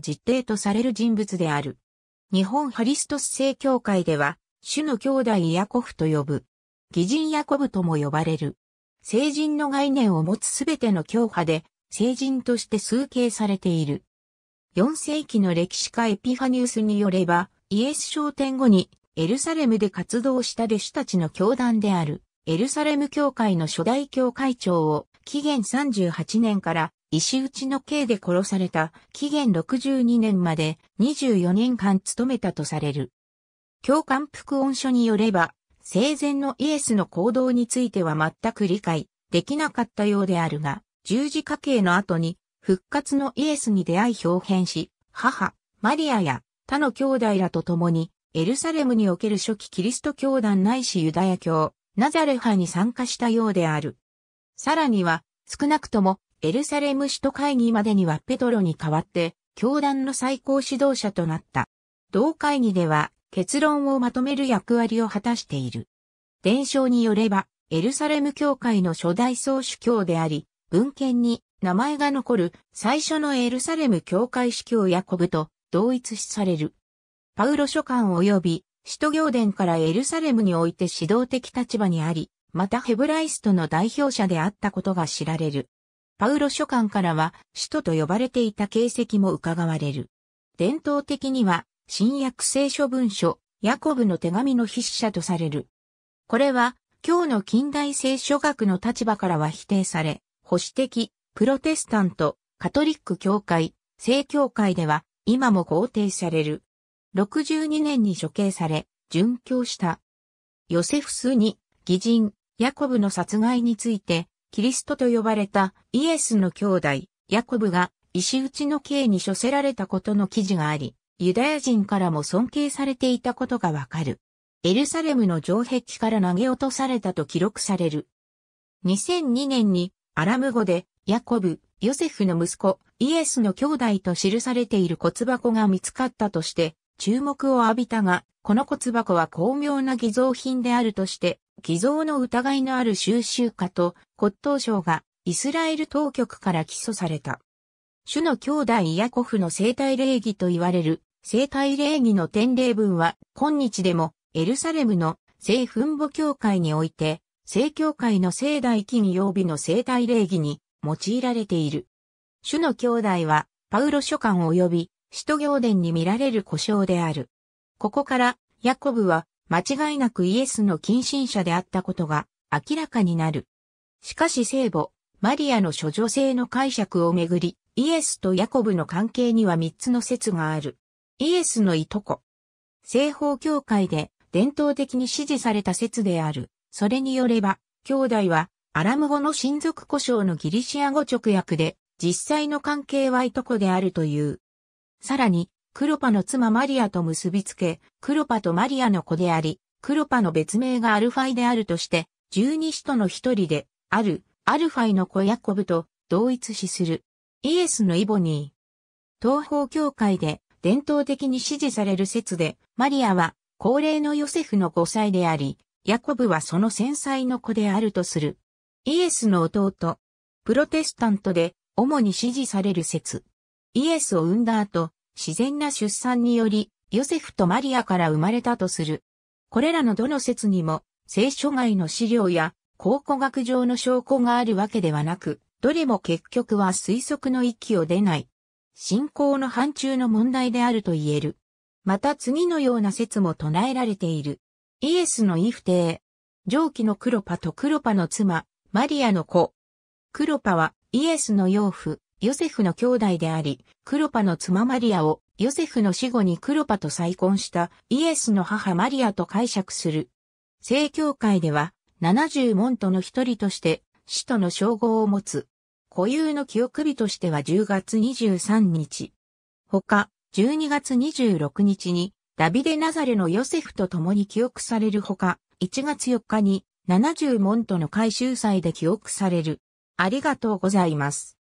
実定とされる人物である。日本ハリストス正教会では、主の兄弟ヤコフと呼ぶ。義人ヤコブとも呼ばれる。聖人の概念を持つすべての教派で、聖人として崇敬されている。4世紀の歴史家エピファニウスによれば、イエス昇天後にエルサレムで活動した弟子たちの教団である、エルサレム教会の初代教会長を、紀元38年から石打ちの刑で殺された紀元62年まで24年間務めたとされる。教官副音書によれば、生前のイエスの行動については全く理解できなかったようであるが、十字架刑の後に復活のイエスに出会い表現し、母、マリアや他の兄弟らと共にエルサレムにおける初期キリスト教団ないしユダヤ教、ナザレ派に参加したようである。さらには、少なくともエルサレム首都会議までにはペトロに代わって、教団の最高指導者となった。同会議では、結論をまとめる役割を果たしている。伝承によれば、エルサレム教会の初代総主教であり、文献に名前が残る最初のエルサレム教会司教ヤコブと同一視される。パウロ書簡及び首都行伝からエルサレムにおいて指導的立場にあり、またヘブライストの代表者であったことが知られる。パウロ書簡からは使徒と呼ばれていた形跡も伺われる。伝統的には新約聖書文書、ヤコブの手紙の筆者とされる。これは今日の近代聖書学の立場からは否定され、保守的、プロテスタント、カトリック教会、聖教会では今も肯定される。62年に処刑され、殉教した。ヨセフスに、偽人、ヤコブの殺害について、キリストと呼ばれたイエスの兄弟、ヤコブが石打ちの刑に処せられたことの記事があり、ユダヤ人からも尊敬されていたことがわかる。エルサレムの城壁から投げ落とされたと記録される。2002年にアラム語でヤコブ、ヨセフの息子、イエスの兄弟と記されている骨箱が見つかったとして注目を浴びたが、この骨箱は巧妙な偽造品であるとして偽造の疑いのある収集家と骨董商がイスラエル当局から起訴された。主の兄弟イヤコフの生体礼儀と言われる生体礼儀の典礼文は今日でもエルサレムの聖墳墓教会において聖教会の聖代金曜日の生体礼儀に用いられている。主の兄弟はパウロ書簡及び使徒行伝に見られる故障である。ここからヤコブは間違いなくイエスの近親者であったことが明らかになる。しかし聖母、マリアの諸女性の解釈をめぐり、イエスとヤコブの関係には三つの説がある。イエスのいとこ。西方教会で伝統的に支持された説である。それによれば、兄弟はアラム語の親族故障のギリシア語直訳で、実際の関係はいとこであるという。さらに、クロパの妻マリアと結びつけ、クロパとマリアの子であり、クロパの別名がアルファイであるとして、十二使徒の一人で、ある、アルファイの子ヤコブと同一視する。イエスのイボニー。東方教会で伝統的に支持される説で、マリアは高齢のヨセフの5歳であり、ヤコブはその繊細の子であるとする。イエスの弟。プロテスタントで主に支持される説。イエスを産んだ後、自然な出産により、ヨセフとマリアから生まれたとする。これらのどの説にも、聖書外の資料や考古学上の証拠があるわけではなく、どれも結局は推測の域を出ない。信仰の範疇の問題であると言える。また次のような説も唱えられている。イエスの異不定。上記のクロパとクロパの妻、マリアの子。クロパはイエスの養父、ヨセフの兄弟であり、クロパの妻マリアをヨセフの死後にクロパと再婚したイエスの母マリアと解釈する。正教会では70門徒の一人として使徒の称号を持つ。固有の記憶日としては10月23日。他、12月26日にダビデ・ナザレのヨセフと共に記憶されるほか、1月4日に70門徒の回収祭で記憶される。ありがとうございます。